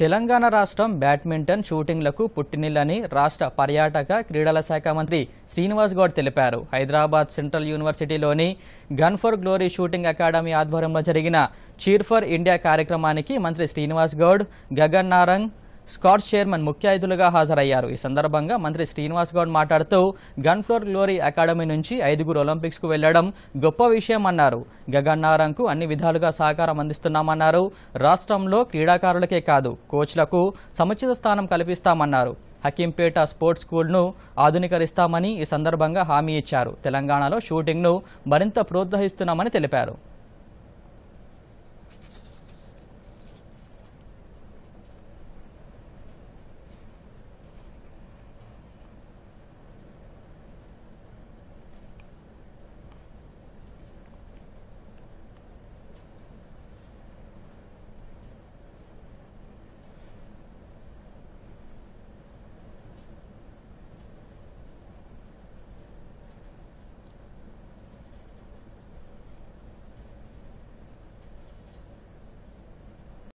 తెలంగాణ రాష్ట్రం బ్యాడ్మింటన్ షూటింగ్లకు పుట్టినిల్లని రాష్ట్ర పర్యాటక క్రీడల శాఖ మంత్రి శ్రీనివాస్ గౌడ్ తెలిపారు హైదరాబాద్ సెంట్రల్ యూనివర్సిటీలోని Gun for Glory Shooting Academy ఆధ్వర్యంలో జరిగిన చీర్ ఫర్ ఇండియా కార్యక్రమానికి మంత్రి శ్రీనివాస్ గౌడ్ గగన్ నారంగ్ స్కాట్ చైర్మన్ ముఖ్య అతిథులుగా హాజరయ్యారు ఈ సందర్భంగా మంత్రి శ్రీనివాస్ గౌడ్ మాట్లాడుతూ ఫ్లోర్ గ్లోరీ అకాడమీ నుంచి ఐదుగురు ఒలింపిక్స్కు వెళ్లడం గొప్ప విషయం అన్నారు గగన్నారంకు అన్ని విధాలుగా సహకారం అందిస్తున్నామన్నారు రాష్ట్రంలో క్రీడాకారులకే కాదు కోచ్లకు సముచిత స్థానం కల్పిస్తామన్నారు హకీంపేట స్పోర్ట్స్ స్కూల్ను ఆధునీకరిస్తామని ఈ సందర్భంగా హామీ ఇచ్చారు తెలంగాణలో షూటింగ్ను మరింత ప్రోత్సహిస్తున్నామని తెలిపారు